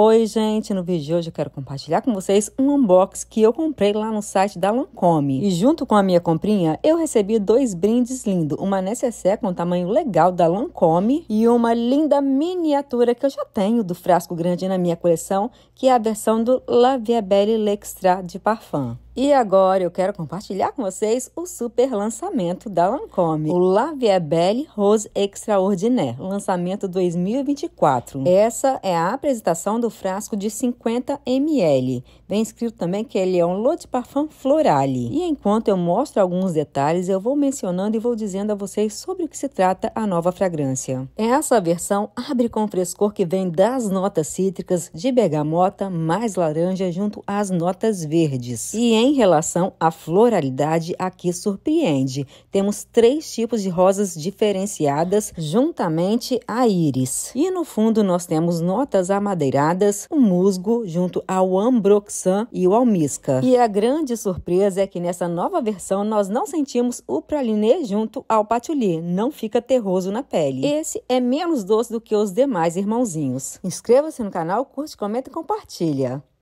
Oi, gente! No vídeo de hoje eu quero compartilhar com vocês um unboxing que eu comprei lá no site da Lancome. E junto com a minha comprinha, eu recebi dois brindes lindos. Uma necessaire com um tamanho legal da Lancome e uma linda miniatura que eu já tenho do frasco grande na minha coleção, que é a versão do La Belle L'Extra de Parfum. E agora eu quero compartilhar com vocês o super lançamento da Lancôme, o La Vie Belle Rose Extraordinaire, lançamento 2024. Essa é a apresentação do frasco de 50 ml. Vem escrito também que ele é um lot de parfum florale. E enquanto eu mostro alguns detalhes, eu vou mencionando e vou dizendo a vocês sobre o que se trata a nova fragrância. Essa versão abre com o frescor que vem das notas cítricas de bergamota mais laranja junto às notas verdes. E em em relação à floralidade, aqui surpreende. Temos três tipos de rosas diferenciadas juntamente a íris. E no fundo nós temos notas amadeiradas, o um musgo junto ao ambroxan e o almisca. E a grande surpresa é que nessa nova versão nós não sentimos o pralinê junto ao patchouli, não fica terroso na pele. Esse é menos doce do que os demais irmãozinhos. Inscreva-se no canal, curte, comenta e compartilha.